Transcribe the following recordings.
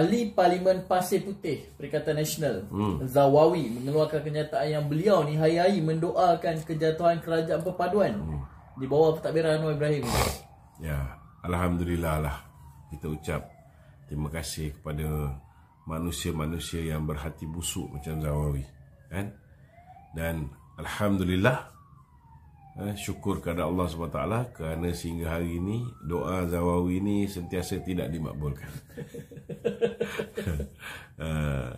ahli Parlimen Pasir Putih Perikatan Nasional hmm. Zawawi mengeluarkan kenyataan yang beliau ni hari-hari mendoakan kejatuhan kerajaan perpaduan hmm. di bawah pentadbiran Anwar Ibrahim. Ya, alhamdulillah lah. Kita ucap terima kasih kepada manusia-manusia yang berhati busuk macam Zawawi, kan? Dan alhamdulillah eh, syukur kepada Allah SWT kerana sehingga hari ini doa Zawawi ini sentiasa tidak dimakbulkan. Eh,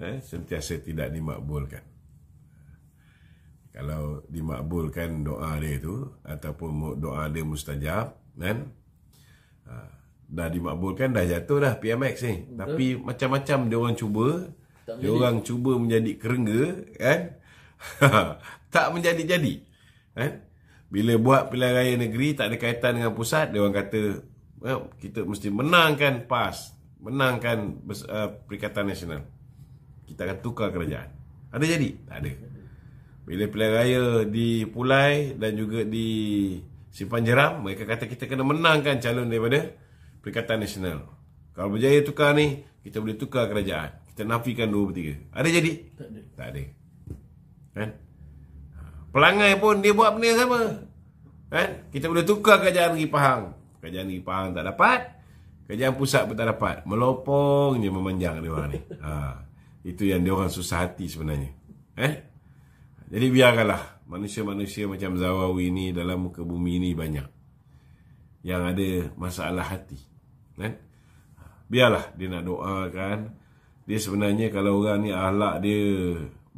eh, sentiasa tidak dimakbulkan. Kalau dimakbulkan doa dia itu ataupun doa dia mustajab, kan? Ha, dah dimakbulkan dah jatuh dah PMX ni. Betul. Tapi macam-macam dia orang cuba, dia orang cuba menjadi kerengga, kan? tak menjadi-jadi. Kan? Bila buat pilihan raya negeri tak ada kaitan dengan pusat, dia orang kata, kita mesti menangkan PAS, menangkan uh, eh, Perikatan Nasional Kita akan tukar kerajaan Ada jadi? Tak ada Bila pilihan raya di Pulai dan juga di Simpan Jeram Mereka kata kita kena menangkan calon daripada Perikatan Nasional Kalau berjaya tukar ni, kita boleh tukar kerajaan Kita nafikan dua per tiga Ada jadi? Tak ada, tak ada. Kan? Pelangai pun dia buat benda sama kan? Kita boleh tukar kerajaan di Pahang Kerajaan di Pahang tak dapat Kerajaan pusat pun tak dapat Melopong je memanjang dia orang ni ha. Itu yang dia orang susah hati sebenarnya Eh Jadi biarkanlah Manusia-manusia macam Zawawi ni Dalam muka bumi ni banyak Yang ada masalah hati eh? Ha, biarlah dia nak doakan Dia sebenarnya kalau orang ni ahlak dia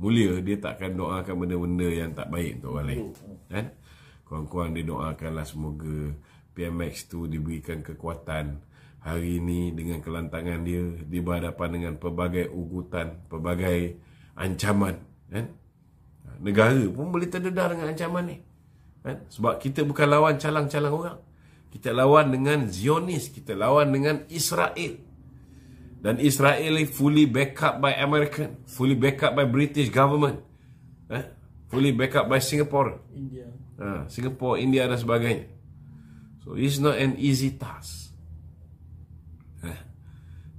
Mulia dia takkan doakan benda-benda yang tak baik untuk orang lain Kan eh? Kurang-kurang dia doakanlah semoga PMX tu diberikan Kekuatan hari ini dengan kelantangan dia di berhadapan dengan pelbagai ugutan, pelbagai ancaman, kan? Ha, negara pun boleh terdedah dengan ancaman ni. Kan? Sebab kita bukan lawan calang-calang orang. Kita lawan dengan Zionis, kita lawan dengan Israel. Dan Israel ni fully up by American, fully up by British government. Eh? Fully up by Singapore. India. Ha, Singapore, India dan sebagainya. So it's not an easy task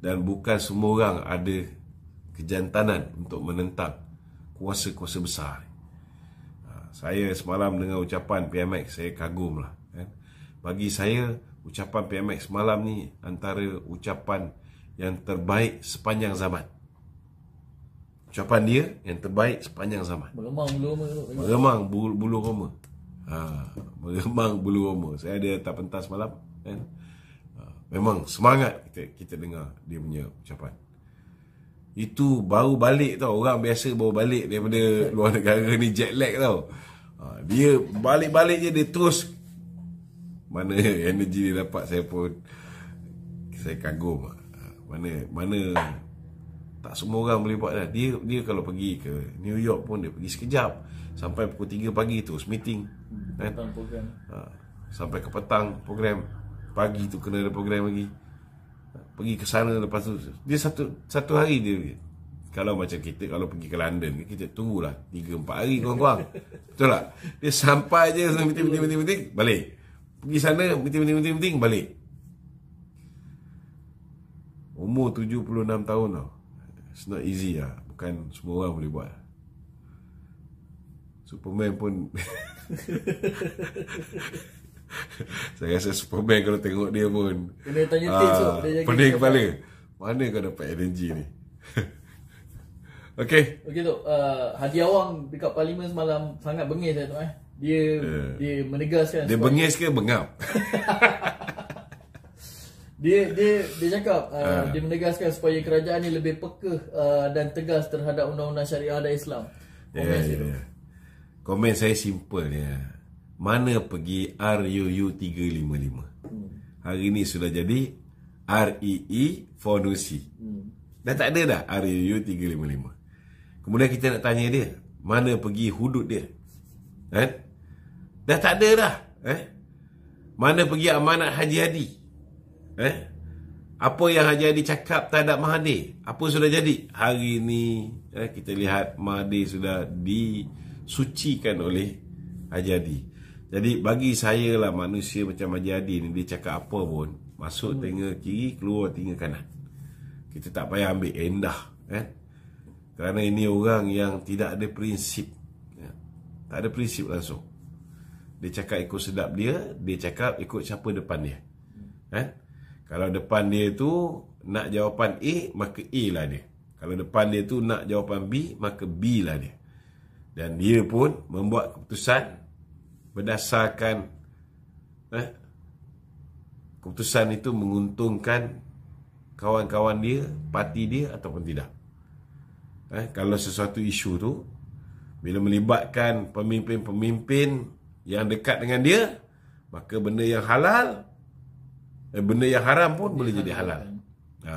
dan bukan semua orang ada kejantanan untuk menentang kuasa-kuasa besar. Ha, saya semalam dengar ucapan PMX, saya kagum lah. Kan? Bagi saya, ucapan PMX semalam ni antara ucapan yang terbaik sepanjang zaman. Ucapan dia yang terbaik sepanjang zaman. Meremang bulu roma. Meremang bulu, bulu roma. Ha, meremang bulu roma. Saya ada tak pentas semalam. Eh? memang semangat kita kita dengar dia punya ucapan. Itu baru balik tau orang biasa baru balik daripada luar negara ni jet lag tau. Ha, dia balik-balik je dia terus mana energi dia dapat saya pun saya kagum. Ha, mana mana tak semua orang boleh buat dah. Dia dia kalau pergi ke New York pun dia pergi sekejap sampai pukul 3 pagi terus meeting. Hmm, kan? ha, sampai ke petang program pagi tu kena ada program lagi pergi ke sana lepas tu dia satu satu hari dia kalau macam kita kalau pergi ke London kita tunggulah 3 4 hari kurang-kurang betul tak dia sampai je sana meeting meeting meeting, meeting balik pergi sana meeting meeting meeting, meeting balik umur 76 tahun tau it's not easy lah bukan semua orang boleh buat Superman pun Saya rasa Superman kalau tengok dia pun Kena tanya ah, tips tu so, Pening kepala Mana kau dapat energy ni Okay Okay tu uh, ah, Hadiah Wang dekat parlimen semalam Sangat bengis saya eh, tu eh dia yeah. dia menegaskan dia bengis ke bengap dia dia dia cakap uh, uh. dia menegaskan supaya kerajaan ini lebih peka uh, dan tegas terhadap undang-undang syariah dan Islam komen yeah, yeah, yeah. saya simple ya yeah mana pergi RUU355 hmm. hari ini sudah jadi REE Fonusi hmm. dah tak ada dah RUU355 kemudian kita nak tanya dia mana pergi hudud dia eh? dah tak ada dah eh? mana pergi amanat Haji Hadi eh? apa yang Haji Hadi cakap tak ada Mahathir apa sudah jadi hari ini eh, kita lihat Mahathir sudah disucikan oleh Haji Hadi jadi bagi saya lah manusia macam Haji Hadi ni Dia cakap apa pun Masuk hmm. tengah kiri, keluar tengah kanan Kita tak payah ambil endah kan? Kerana ini orang yang tidak ada prinsip ya? Tak ada prinsip langsung Dia cakap ikut sedap dia Dia cakap ikut siapa depan dia kan? Kalau depan dia tu nak jawapan A Maka A lah dia Kalau depan dia tu nak jawapan B Maka B lah dia Dan dia pun membuat keputusan berdasarkan eh, keputusan itu menguntungkan kawan-kawan dia, parti dia ataupun tidak. Eh, kalau sesuatu isu tu bila melibatkan pemimpin-pemimpin yang dekat dengan dia, maka benda yang halal eh, benda yang haram pun dia boleh halal. jadi halal. Ha.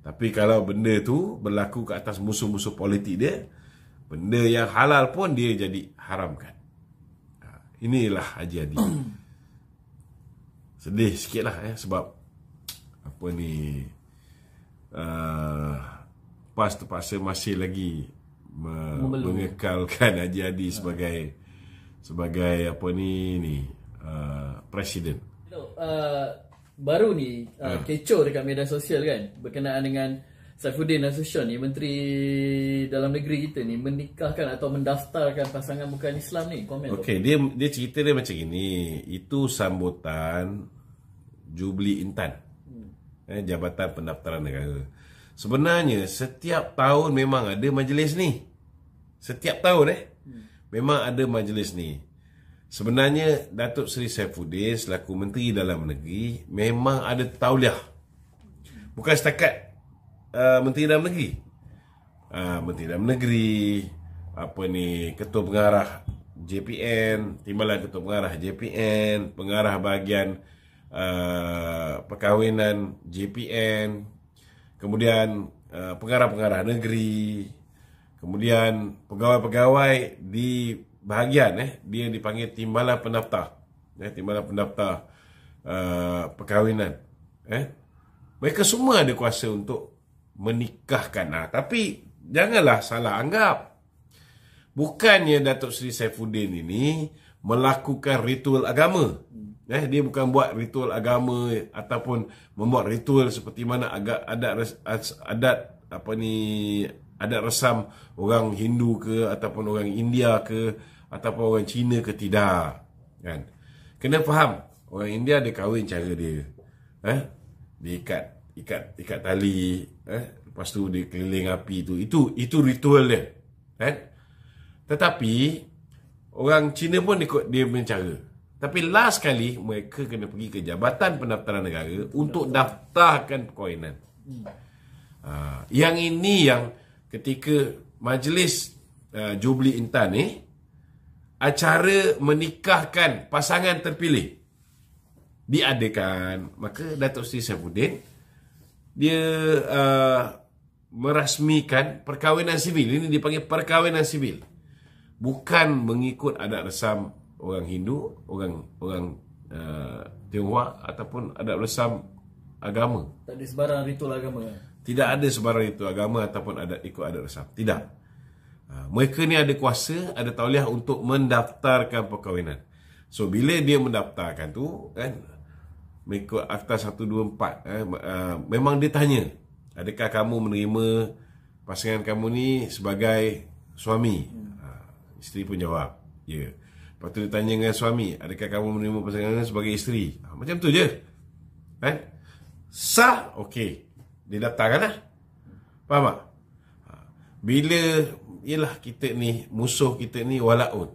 Tapi kalau benda tu berlaku ke atas musuh-musuh politik dia, benda yang halal pun dia jadi haramkan. Inilah Haji Adi Sedih sikit lah eh Sebab Apa ni uh, Pas terpaksa masih lagi me- Mengekalkan Haji Adi sebagai ha. Sebagai apa ni ni uh, Presiden uh, Baru ni uh, ha. Kecoh dekat media sosial kan Berkenaan dengan Saifuddin Nasution ni menteri dalam negeri kita ni menikahkan atau mendaftarkan pasangan bukan Islam ni komen okey dia dia cerita dia macam ini itu sambutan jubli intan hmm. eh, jabatan pendaftaran negara sebenarnya setiap tahun memang ada majlis ni setiap tahun eh hmm. memang ada majlis ni sebenarnya Datuk Seri Saifuddin selaku menteri dalam negeri memang ada tauliah bukan setakat Ah, Menteri Dalam Negeri ha, Menteri Dalam Negeri Apa ni Ketua Pengarah JPN Timbalan Ketua Pengarah JPN Pengarah Bahagian uh, Perkahwinan JPN Kemudian uh, Pengarah-pengarah Negeri Kemudian Pegawai-pegawai di bahagian eh dia dipanggil timbalan pendaftar eh timbalan pendaftar uh, perkahwinan eh mereka semua ada kuasa untuk menikahkan. Ha, tapi janganlah salah anggap. Bukannya Datuk Seri Saifuddin ini melakukan ritual agama. Eh, dia bukan buat ritual agama ataupun membuat ritual seperti mana agak adat adat apa ni adat resam orang Hindu ke ataupun orang India ke ataupun orang Cina ke tidak kan kena faham orang India dia kahwin cara dia eh diikat ikat ikat tali eh lepas tu dia keliling api tu itu itu ritual dia eh tetapi orang Cina pun ikut dia punya cara tapi last sekali mereka kena pergi ke jabatan pendaftaran negara untuk daftarkan koinan hmm. Ha, yang ini yang ketika majlis uh, ha, jubli intan ni acara menikahkan pasangan terpilih diadakan maka Datuk Seri Saifuddin dia uh, merasmikan perkahwinan sivil. Ini dipanggil perkahwinan sivil. Bukan mengikut adat resam orang Hindu, orang orang uh, Tionghoa ataupun adat resam agama. Tak ada sebarang ritual agama. Tidak ada sebarang ritual agama ataupun ada ikut adat resam. Tidak. Uh, mereka ni ada kuasa, ada tauliah untuk mendaftarkan perkahwinan. So bila dia mendaftarkan tu kan mengikut Akta 124 eh, uh, memang dia tanya adakah kamu menerima pasangan kamu ni sebagai suami hmm. uh, isteri pun jawab ya yeah. lepas tu dia tanya dengan suami adakah kamu menerima pasangan kamu sebagai isteri uh, macam tu je eh sah okey dia datangkan lah faham tak uh, bila ialah kita ni musuh kita ni walaun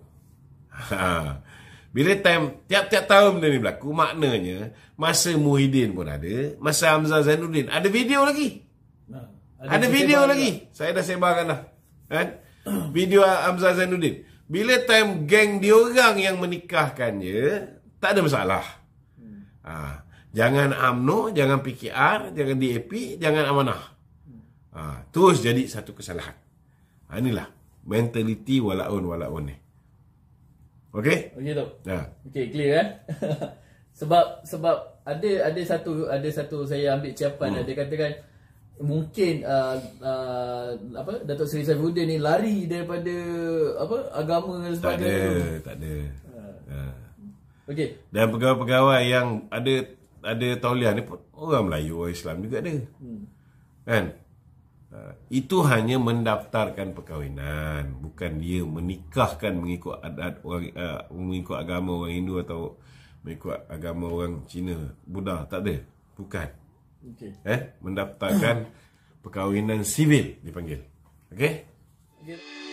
ha Bila time tiap-tiap tahun benda ni berlaku, maknanya masa Muhyiddin pun ada, masa Hamzah Zainuddin. Ada video lagi. Nah, ada, ada video lagi. Dah. Saya dah sebarkan dah. Kan? video Hamzah Zainuddin. Bila time geng diorang yang menikahkannya, tak ada masalah. Hmm. Ha. Jangan UMNO, jangan PKR, jangan DAP, jangan amanah. Ha. Terus jadi satu kesalahan. Ha. Inilah mentaliti walaun-walaun ni. Okey. Okey tu. Ya. Yeah. Okey clear eh. sebab sebab ada ada satu ada satu saya ambil ciapan hmm. Eh, dia katakan mungkin uh, uh, apa Datuk Seri Saifuddin ni lari daripada apa agama dan sebagainya. Tak ada, tak ada. Ha. Uh. Okey. Dan pegawai-pegawai yang ada ada tauliah ni pun orang Melayu, orang Islam juga ada. Hmm. Kan? Eh, itu hanya mendaftarkan perkahwinan bukan dia menikahkan mengikut adat orang eh, mengikut agama orang Hindu atau mengikut agama orang Cina Buddha tak ada bukan okay. eh mendaftarkan perkahwinan sivil dipanggil okey okay.